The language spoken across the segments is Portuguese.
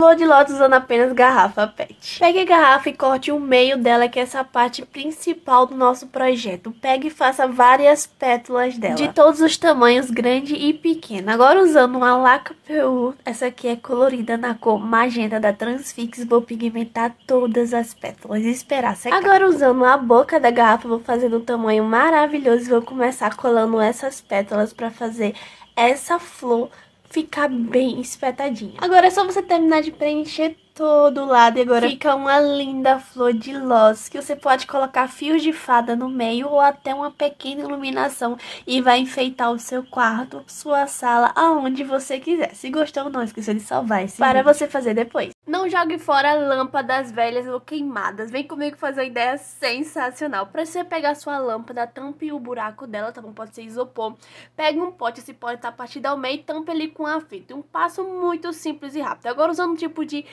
Flor de lótus usando apenas garrafa PET. Pegue a garrafa e corte o meio dela, que é essa parte principal do nosso projeto. Pegue e faça várias pétalas dela, de todos os tamanhos, grande e pequena. Agora usando uma laca PU, essa aqui é colorida na cor magenta da Transfix, vou pigmentar todas as pétalas e esperar secar. Agora usando a boca da garrafa, vou fazer um tamanho maravilhoso e vou começar colando essas pétalas para fazer essa flor ficar bem espetadinha. Agora é só você terminar de preencher todo lado. E agora fica uma linda flor de loz que você pode colocar fios de fada no meio ou até uma pequena iluminação e vai enfeitar o seu quarto, sua sala, aonde você quiser. Se gostou, não esqueça de salvar esse para vídeo. você fazer depois. Não jogue fora lâmpadas velhas ou queimadas. Vem comigo fazer uma ideia sensacional. para você pegar sua lâmpada, tampe o buraco dela, tá bom? Pode ser isopor. Pega um pote, esse pote tá partido ao meio e tampa ele com a fita. Um passo muito simples e rápido. Agora usando um tipo de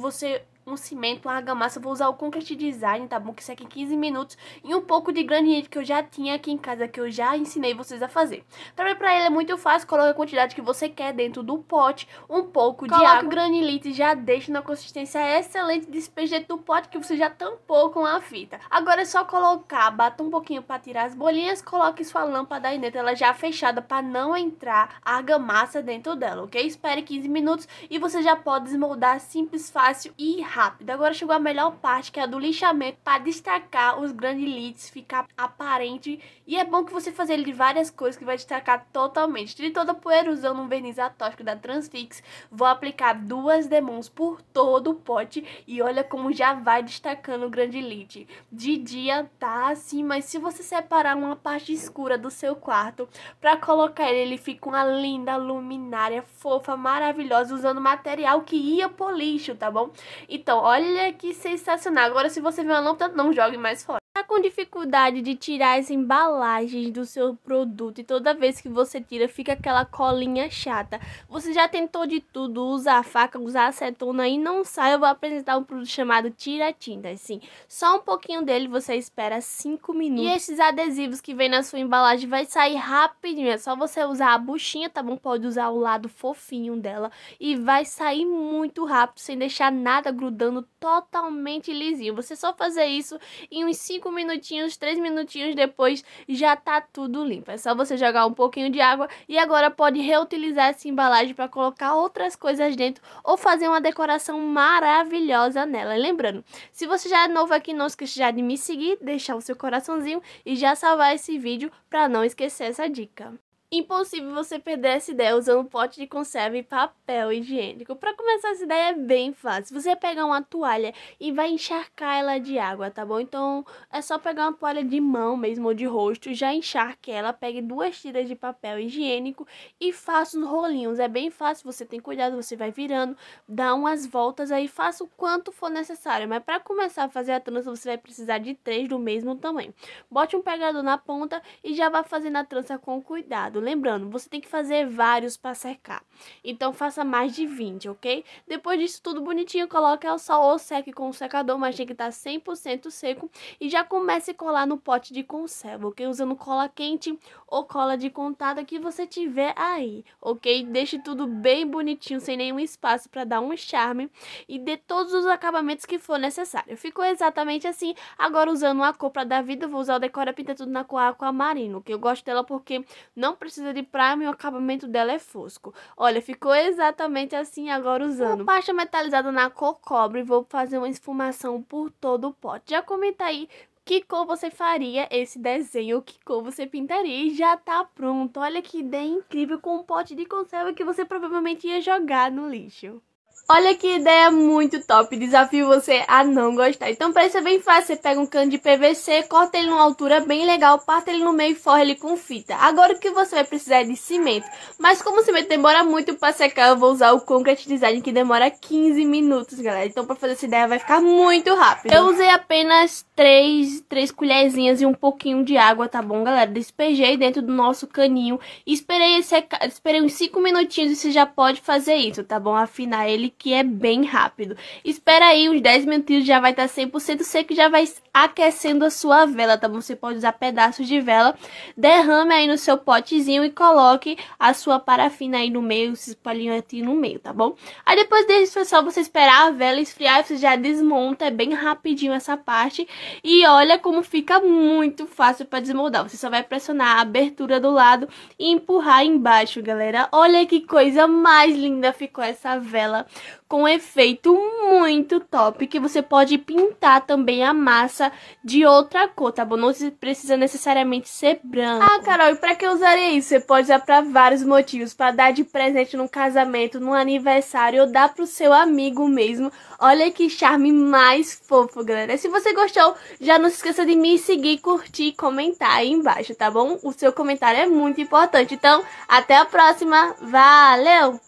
você um cimento, uma argamassa. Eu vou usar o Concrete Design, tá bom? Que seca em 15 minutos. E um pouco de granito que eu já tinha aqui em casa, que eu já ensinei vocês a fazer. Também pra ele é muito fácil. Coloca a quantidade que você quer dentro do pote. Um pouco Coloca de água. Coloca o granilite e já deixa na consistência excelente. despeje dentro do pote que você já tampou com a fita. Agora é só colocar, bata um pouquinho pra tirar as bolinhas. Coloque sua lâmpada aí dentro, ela já é fechada pra não entrar argamassa dentro dela, ok? Espere 15 minutos e você já pode desmoldar simples, fácil e rápido rápido. Agora chegou a melhor parte, que é a do lixamento, para destacar os grandes leads, ficar aparente. E é bom que você fazer ele de várias cores, que vai destacar totalmente. Tire toda a poeira usando um verniz atóxico da Transfix. Vou aplicar duas demons por todo o pote e olha como já vai destacando o grande lead. De dia tá assim, mas se você separar uma parte escura do seu quarto para colocar ele, ele fica uma linda luminária fofa, maravilhosa, usando material que ia pro lixo, tá bom? E então, olha que sensacional. Agora, se você vê uma lâmpada, não jogue mais fora. Tá com dificuldade de tirar as embalagens do seu produto e toda vez que você tira fica aquela colinha chata. Você já tentou de tudo, usar a faca, usar acetona e não sai. Eu vou apresentar um produto chamado tira-tinta, assim. Só um pouquinho dele você espera 5 minutos. E esses adesivos que vem na sua embalagem vai sair rapidinho. É só você usar a buchinha, tá bom? Pode usar o lado fofinho dela e vai sair muito rápido sem deixar nada grudado grudando totalmente lisinho. Você só fazer isso em uns 5 minutinhos, 3 minutinhos depois já tá tudo limpo. É só você jogar um pouquinho de água e agora pode reutilizar essa embalagem para colocar outras coisas dentro ou fazer uma decoração maravilhosa nela. lembrando, se você já é novo aqui, não esqueça já de me seguir, deixar o seu coraçãozinho e já salvar esse vídeo para não esquecer essa dica. Impossível você perder essa ideia usando pote de conserva e papel higiênico. Para começar essa ideia é bem fácil. Você pegar uma toalha e vai encharcar ela de água, tá bom? Então é só pegar uma toalha de mão mesmo ou de rosto, já encharque ela, pegue duas tiras de papel higiênico e faça os rolinhos. É bem fácil, você tem cuidado, você vai virando, dá umas voltas aí, faça o quanto for necessário. Mas para começar a fazer a trança, você vai precisar de três do mesmo tamanho. Bote um pegador na ponta e já vá fazendo a trança com cuidado. Lembrando, você tem que fazer vários para secar. Então faça mais de 20, ok? Depois disso tudo bonitinho, coloque ao sol ou seque com o secador, mas tem que estar tá 100% seco. E já comece a colar no pote de conserva, ok? Usando cola quente ou cola de contato que você tiver aí, ok? Deixe tudo bem bonitinho, sem nenhum espaço para dar um charme. E dê todos os acabamentos que for necessário. Ficou exatamente assim. Agora usando a cor para dar vida, eu vou usar o Decora Pinta Tudo na cor Aquamarino, que eu gosto dela porque não precisa precisa de primer e o acabamento dela é fosco. Olha, ficou exatamente assim agora usando. Uma pasta metalizada na cor cobre, vou fazer uma esfumação por todo o pote. Já comenta aí que cor você faria esse desenho, que cor você pintaria e já tá pronto. Olha que ideia incrível com um pote de conserva que você provavelmente ia jogar no lixo. Olha que ideia muito top. Desafio você a não gostar. Então, para isso é bem fácil. Você pega um cano de PVC, corta ele numa altura bem legal, parte ele no meio e forra ele com fita. Agora o que você vai precisar é de cimento. Mas como o cimento demora muito para secar, eu vou usar o Concrete Design que demora 15 minutos, galera. Então, para fazer essa ideia vai ficar muito rápido. Eu usei apenas 3, 3 colherzinhas e um pouquinho de água, tá bom, galera? Despejei dentro do nosso caninho. Esperei, secar, esperei uns 5 minutinhos e você já pode fazer isso, tá bom? Afinar ele que é bem rápido. Espera aí uns 10 minutinhos, já vai estar 100% seco e já vai aquecendo a sua vela, tá bom? Você pode usar pedaços de vela, derrame aí no seu potezinho e coloque a sua parafina aí no meio, esses palhinhos aqui no meio, tá bom? Aí depois disso é só você esperar a vela esfriar, você já desmonta, é bem rapidinho essa parte. E olha como fica muito fácil para desmoldar. Você só vai pressionar a abertura do lado e empurrar embaixo, galera. Olha que coisa mais linda ficou essa vela com efeito muito top que você pode pintar também a massa de outra cor, tá bom? Não precisa necessariamente ser branco. Ah, Carol, e pra que usaria isso? Você pode usar para vários motivos, para dar de presente num casamento, num aniversário ou dar pro seu amigo mesmo. Olha que charme mais fofo, galera. Se você gostou, já não se esqueça de me seguir, curtir e comentar aí embaixo, tá bom? O seu comentário é muito importante. Então, até a próxima. Valeu!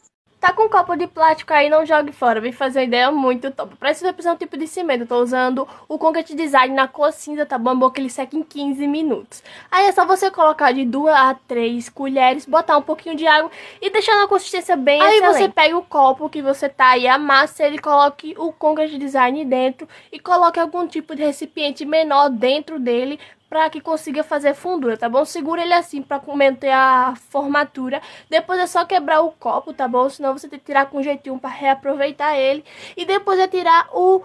Tá com um copo de plástico aí, não jogue fora. Vem fazer uma ideia muito top. Pra isso vou precisar um tipo de cimento. Eu tô usando o Concrete Design na cor cinza, tá bom? bom que ele seca em 15 minutos. Aí é só você colocar de 2 a 3 colheres, botar um pouquinho de água e deixar na consistência bem Aí excelente. você pega o copo que você tá aí, amassa ele, coloque o Concrete Design dentro e coloque algum tipo de recipiente menor dentro dele para que consiga fazer fundura, tá bom? Segura ele assim para manter a formatura. Depois é só quebrar o copo, tá bom? Senão você tem que tirar com jeitinho para reaproveitar ele. E depois é tirar o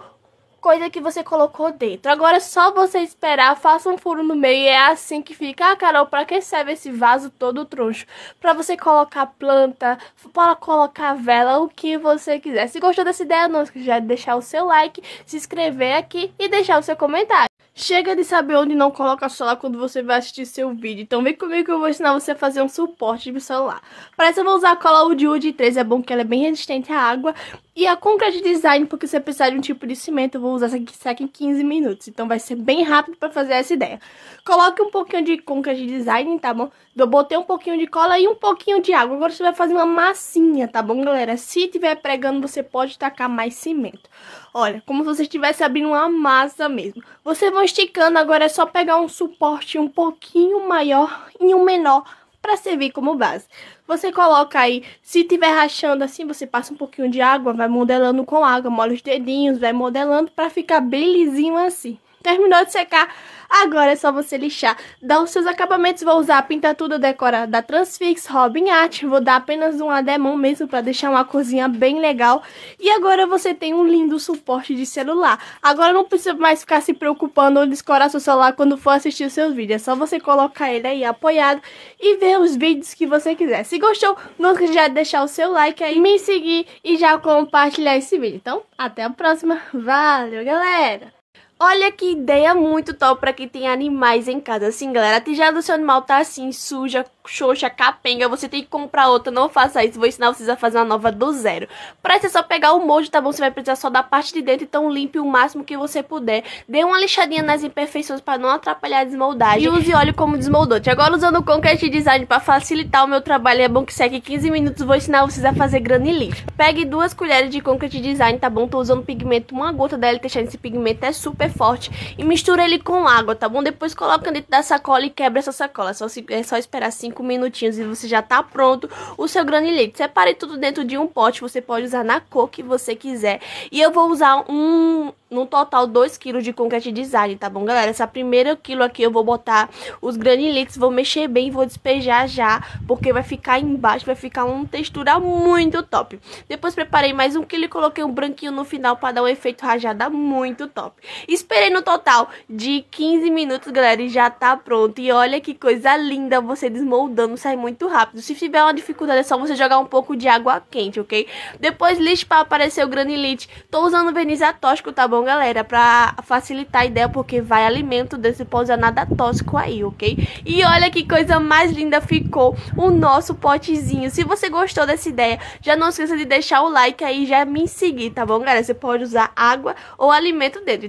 coisa que você colocou dentro. Agora é só você esperar, faça um furo no meio e é assim que fica. Ah, Carol, para que serve esse vaso todo troncho? Para você colocar planta, para colocar vela, o que você quiser. Se gostou dessa ideia, não esqueça de deixar o seu like, se inscrever aqui e deixar o seu comentário. Chega de saber onde não coloca o celular quando você vai assistir seu vídeo. Então vem comigo que eu vou ensinar você a fazer um suporte de celular. Para isso eu vou usar a cola Wood Wood 3. É bom que ela é bem resistente à água e a compra de design, porque você precisa de um tipo de cimento, eu vou usar essa aqui em 15 minutos. Então vai ser bem rápido para fazer essa ideia. Coloque um pouquinho de conca de design, tá bom? Eu botei um pouquinho de cola e um pouquinho de água. Agora você vai fazer uma massinha, tá bom, galera? Se tiver pregando, você pode tacar mais cimento. Olha, como se você estivesse abrindo uma massa mesmo. Você vai esticando, agora é só pegar um suporte um pouquinho maior e um menor para servir como base. Você coloca aí, se tiver rachando assim, você passa um pouquinho de água, vai modelando com água, molha os dedinhos, vai modelando para ficar bem lisinho assim. Terminou de secar. Agora é só você lixar. Dá os seus acabamentos. Vou usar a pinta tudo decora da Transfix Robin Art. Vou dar apenas um ademão mesmo para deixar uma cozinha bem legal. E agora você tem um lindo suporte de celular. Agora não precisa mais ficar se preocupando ou descorar seu celular quando for assistir os seus vídeos. É só você colocar ele aí apoiado e ver os vídeos que você quiser. Se gostou, não esqueça de deixar o seu like aí, me seguir e já compartilhar esse vídeo. Então, até a próxima. Valeu, galera! Olha que ideia muito top para quem tem animais em casa. Assim, galera, a tigela do seu animal tá assim, suja, xoxa, capenga, você tem que comprar outra, não faça isso, vou ensinar vocês a fazer uma nova do zero. Pra isso é só pegar o molde, tá bom? Você vai precisar só da parte de dentro, então limpe o máximo que você puder. Dê uma lixadinha nas imperfeições para não atrapalhar a desmoldagem e use óleo como desmoldante. Agora usando o Concrete Design para facilitar o meu trabalho, é bom que seque 15 minutos, vou ensinar vocês a fazer granilite. Pegue duas colheres de Concrete Design, tá bom? Tô usando pigmento, uma gota da LTX, esse pigmento é super forte e mistura ele com água, tá bom? Depois coloca dentro da sacola e quebra essa sacola, é só se, é só esperar 5 5 minutinhos e você já tá pronto o seu granilete. Separe tudo dentro de um pote, você pode usar na cor que você quiser. E eu vou usar um no total 2 kg de concrete design, tá bom, galera? Essa primeira quilo aqui eu vou botar os granilites, vou mexer bem, vou despejar já, porque vai ficar embaixo, vai ficar uma textura muito top. Depois preparei mais um quilo e coloquei um branquinho no final para dar um efeito rajada muito top. Esperei no total de 15 minutos, galera, e já tá pronto. E olha que coisa linda, você desmoldando, sai muito rápido. Se tiver uma dificuldade é só você jogar um pouco de água quente, ok? Depois lixo para aparecer o granilite. Tô usando verniz atóxico, tá bom? bom, galera? Pra facilitar a ideia, porque vai alimento desse usar é nada tóxico aí, ok? E olha que coisa mais linda ficou o nosso potezinho. Se você gostou dessa ideia, já não esqueça de deixar o like aí e já me seguir, tá bom, galera? Você pode usar água ou alimento dentro.